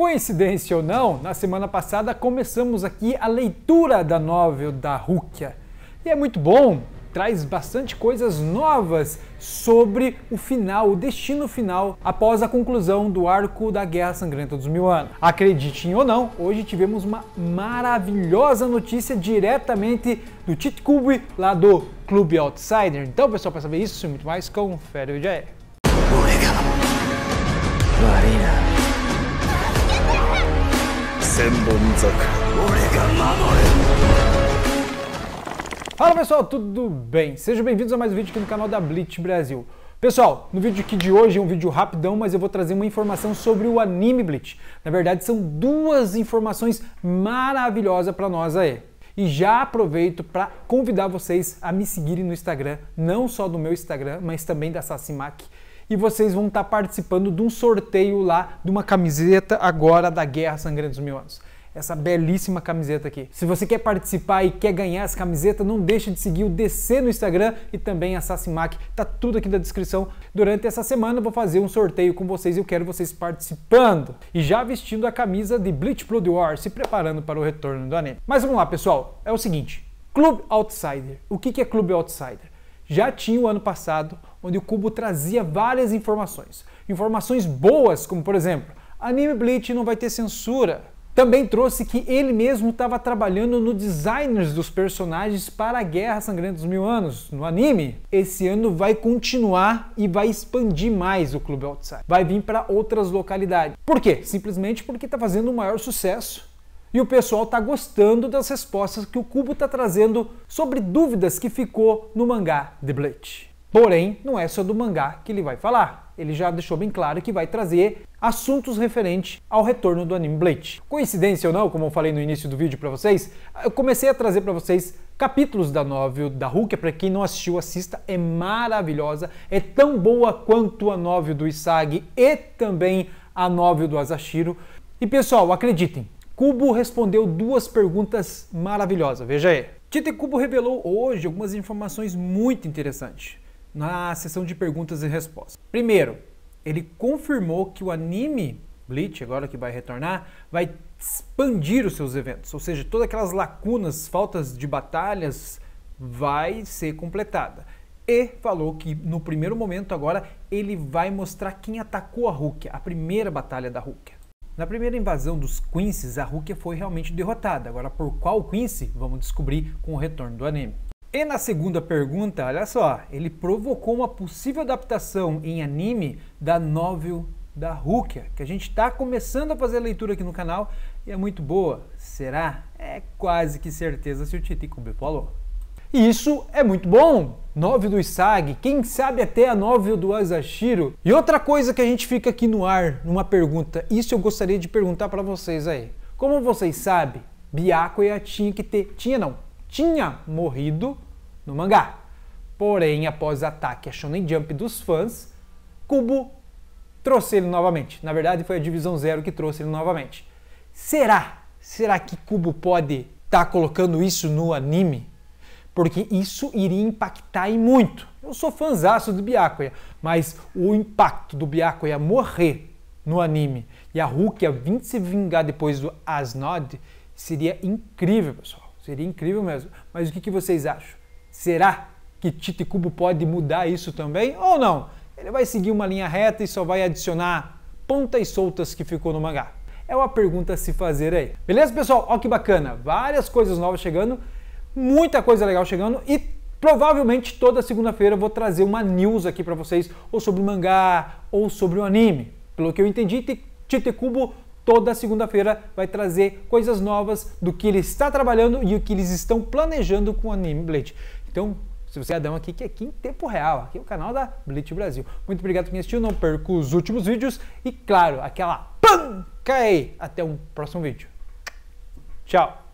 Coincidência ou não, na semana passada começamos aqui a leitura da novel da Rukia. E é muito bom, traz bastante coisas novas sobre o final, o destino final, após a conclusão do arco da Guerra Sangrenta dos Mil Anos. Acreditem ou não, hoje tivemos uma maravilhosa notícia diretamente do Tite Cube, lá do Clube Outsider. Então, pessoal, para saber isso e muito mais, confere o vídeo Fala pessoal, tudo bem? Sejam bem-vindos a mais um vídeo aqui no canal da Blitz Brasil. Pessoal, no vídeo aqui de hoje é um vídeo rapidão, mas eu vou trazer uma informação sobre o Anime Blitz. Na verdade, são duas informações maravilhosas para nós aí. E já aproveito para convidar vocês a me seguirem no Instagram, não só do meu Instagram, mas também da Sassimac e vocês vão estar participando de um sorteio lá de uma camiseta agora da Guerra Sangrenta dos Mil Anos essa belíssima camiseta aqui. Se você quer participar e quer ganhar essa camiseta, não deixe de seguir o DC no Instagram e também a Sassimac, tá tudo aqui na descrição. Durante essa semana eu vou fazer um sorteio com vocês e eu quero vocês participando. E já vestindo a camisa de Bleach Blood War, se preparando para o retorno do anime. Mas vamos lá, pessoal, é o seguinte, Clube Outsider. O que é Clube Outsider? já tinha o ano passado, onde o cubo trazia várias informações. Informações boas, como por exemplo, anime Bleach não vai ter censura. Também trouxe que ele mesmo estava trabalhando no designers dos personagens para a Guerra Sangrenta dos Mil Anos, no anime. Esse ano vai continuar e vai expandir mais o Clube Outside. Vai vir para outras localidades. Por quê? Simplesmente porque está fazendo o um maior sucesso e o pessoal está gostando das respostas que o Cubo está trazendo sobre dúvidas que ficou no mangá The Bleach. Porém, não é só do mangá que ele vai falar. Ele já deixou bem claro que vai trazer assuntos referentes ao retorno do anime Bleach. Coincidência ou não, como eu falei no início do vídeo para vocês, eu comecei a trazer para vocês capítulos da novel da Hulk. É para quem não assistiu, assista, é maravilhosa, é tão boa quanto a novel do Isagi e também a novel do Asashiro. E pessoal, acreditem, Cubo respondeu duas perguntas maravilhosas. Veja aí. Tite Cubo revelou hoje algumas informações muito interessantes na sessão de perguntas e respostas. Primeiro, ele confirmou que o anime Bleach, agora que vai retornar, vai expandir os seus eventos, ou seja, todas aquelas lacunas, faltas de batalhas vai ser completada. E falou que no primeiro momento agora ele vai mostrar quem atacou a Rukia, a primeira batalha da Rukia. Na primeira invasão dos Quincy, a Rukia foi realmente derrotada. Agora, por qual Quincy? Vamos descobrir com o retorno do anime. E na segunda pergunta, olha só, ele provocou uma possível adaptação em anime da novel da Rukia, que a gente está começando a fazer a leitura aqui no canal e é muito boa. Será? É quase que certeza se o Titi cumprir falou. E isso é muito bom. 9 do Isag, quem sabe até a 9 do Azashiro. E outra coisa que a gente fica aqui no ar, numa pergunta, isso eu gostaria de perguntar para vocês aí. Como vocês sabem, Byakuya tinha que ter, tinha não, tinha morrido no mangá. Porém, após ataque a Shonen Jump dos fãs, Kubo trouxe ele novamente. Na verdade, foi a Divisão Zero que trouxe ele novamente. Será? Será que Kubo pode estar tá colocando isso no anime? porque isso iria impactar e muito. Eu sou fanzaço do Byakuya, mas o impacto do Byakuya morrer no anime e a Rukia vir se vingar depois do Asnod seria incrível, pessoal. Seria incrível mesmo. Mas o que, que vocês acham? Será que Tite Cubo pode mudar isso também ou não? Ele vai seguir uma linha reta e só vai adicionar pontas soltas que ficou no mangá? É uma pergunta a se fazer aí. Beleza, pessoal? Ó que bacana, várias coisas novas chegando muita coisa legal chegando e provavelmente toda segunda-feira vou trazer uma news aqui para vocês, ou sobre o mangá, ou sobre o anime. Pelo que eu entendi, Tite Kubo toda segunda-feira vai trazer coisas novas do que ele está trabalhando e o que eles estão planejando com o anime Blade. Então, se você é Adão aqui, que é aqui em tempo real, aqui é o canal da Blitz Brasil. Muito obrigado por me assistir, não perca os últimos vídeos e, claro, aquela pan cai. Até um próximo vídeo. Tchau!